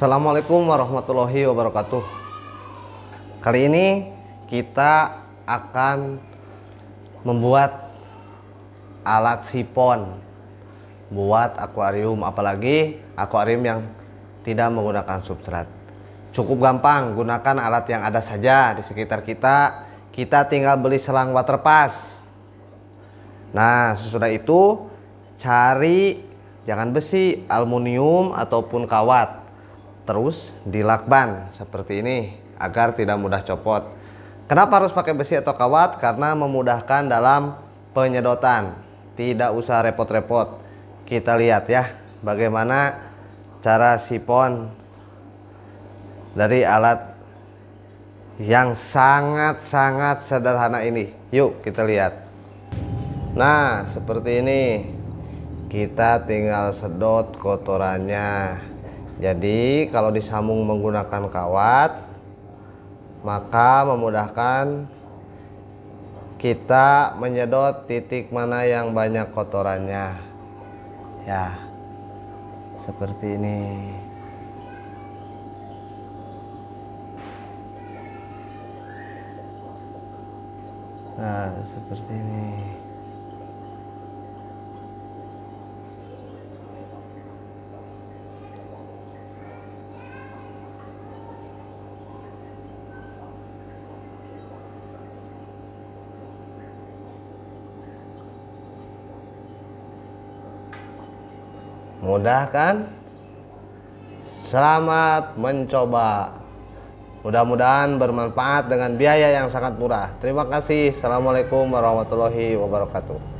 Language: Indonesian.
Assalamualaikum warahmatullahi wabarakatuh. Kali ini kita akan membuat alat sipon buat akuarium, apalagi akuarium yang tidak menggunakan substrat. Cukup gampang, gunakan alat yang ada saja di sekitar kita. Kita tinggal beli selang water Nah, sesudah itu cari jangan besi, aluminium ataupun kawat Terus dilakban seperti ini agar tidak mudah copot. Kenapa harus pakai besi atau kawat? Karena memudahkan dalam penyedotan. Tidak usah repot-repot. Kita lihat ya bagaimana cara sipon dari alat yang sangat-sangat sederhana ini. Yuk kita lihat. Nah seperti ini kita tinggal sedot kotorannya jadi kalau disambung menggunakan kawat maka memudahkan kita menyedot titik mana yang banyak kotorannya. Ya. Seperti ini. Nah, seperti ini. Mudah kan? Selamat mencoba. Mudah-mudahan bermanfaat dengan biaya yang sangat murah. Terima kasih. Assalamualaikum warahmatullahi wabarakatuh.